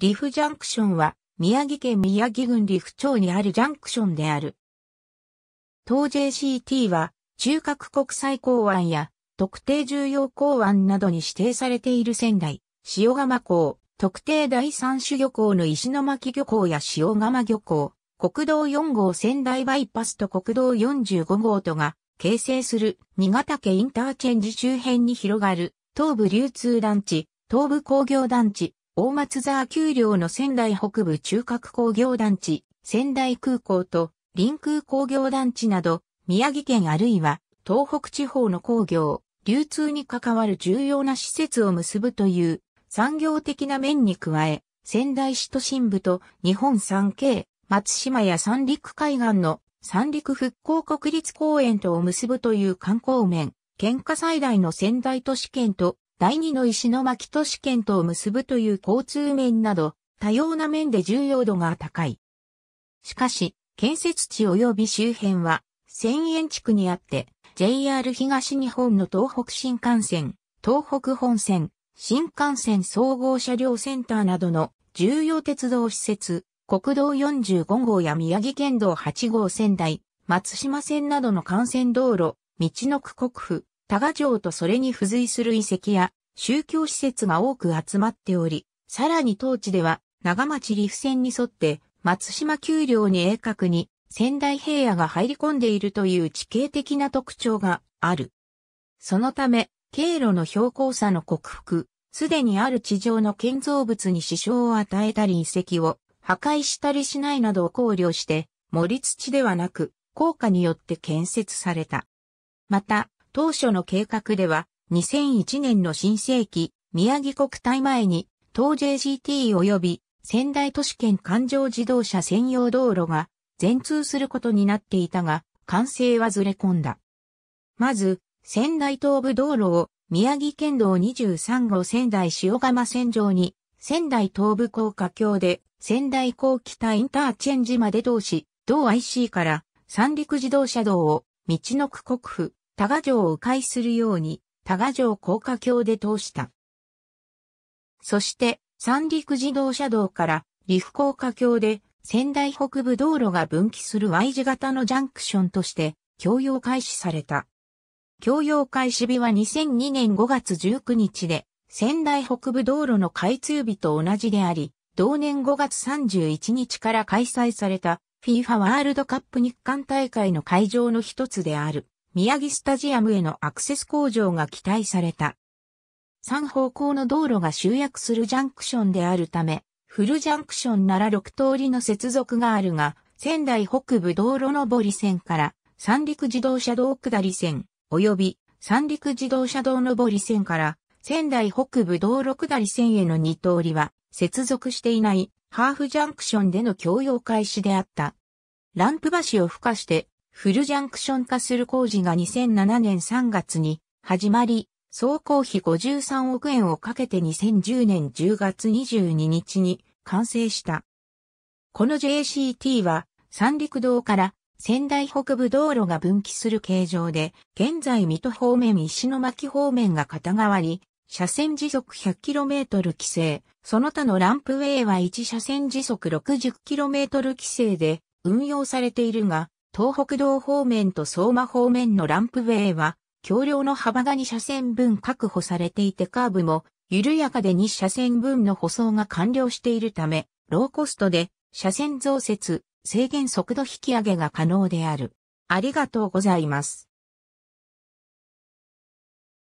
リフジャンクションは、宮城県宮城郡リフ町にあるジャンクションである。東 JCT は、中核国際港湾や、特定重要港湾などに指定されている仙台、塩釜港、特定第三種漁港の石巻漁港や塩釜漁港、国道4号仙台バイパスと国道45号とが形成する新潟県インターチェンジ周辺に広がる東部流通団地、東部工業団地、大松沢丘陵の仙台北部中核工業団地、仙台空港と臨空工業団地など、宮城県あるいは東北地方の工業、流通に関わる重要な施設を結ぶという産業的な面に加え、仙台市都心部と日本三景、松島や三陸海岸の三陸復興国立公園とを結ぶという観光面、県下最大の仙台都市圏と第二の石巻都市圏とを結ぶという交通面など、多様な面で重要度が高い。しかし、建設地及び周辺は、千円地区にあって、JR 東日本の東北新幹線、東北本線、新幹線総合車両センターなどの重要鉄道施設、国道45号や宮城県道8号仙台、松島線などの幹線道路、道の区国府、多賀城とそれに付随する遺跡や宗教施設が多く集まっており、さらに当地では長町リフ線に沿って松島丘陵に鋭角に仙台平野が入り込んでいるという地形的な特徴がある。そのため、経路の標高差の克服、すでにある地上の建造物に支障を与えたり遺跡を破壊したりしないなどを考慮して、森土ではなく、効果によって建設された。また、当初の計画では、2001年の新世紀、宮城国体前に、東 JGT 及び仙台都市圏環状自動車専用道路が全通することになっていたが、完成はずれ込んだ。まず、仙台東部道路を宮城県道23号仙台塩釜線上に、仙台東部高架橋で仙台高北インターチェンジまで通し、同 IC から三陸自動車道を道の区国府多賀城を迂回するように、多賀城高架橋で通した。そして、三陸自動車道から陸高架橋で仙台北部道路が分岐する Y 字型のジャンクションとして供用開始された。供用開始日は2002年5月19日で仙台北部道路の開通日と同じであり、同年5月31日から開催された FIFA ワールドカップ日韓大会の会場の一つである。宮城スタジアムへのアクセス向上が期待された。3方向の道路が集約するジャンクションであるため、フルジャンクションなら6通りの接続があるが、仙台北部道路上り線から三陸自動車道下り線、及び三陸自動車道上り線から仙台北部道路下り線への2通りは接続していないハーフジャンクションでの共用開始であった。ランプ橋を付加してフルジャンクション化する工事が2007年3月に始まり、総工費53億円をかけて2010年10月22日に完成した。この JCT は三陸道から仙台北部道路が分岐する形状で、現在水戸方面石巻方面が片側に、車線時速 100km 規制、その他のランプウェイは1車線時速 60km 規制で運用されているが、東北道方面と相馬方面のランプウェイは、橋梁の幅が2車線分確保されていてカーブも、緩やかで2車線分の舗装が完了しているため、ローコストで、車線増設、制限速度引き上げが可能である。ありがとうございます。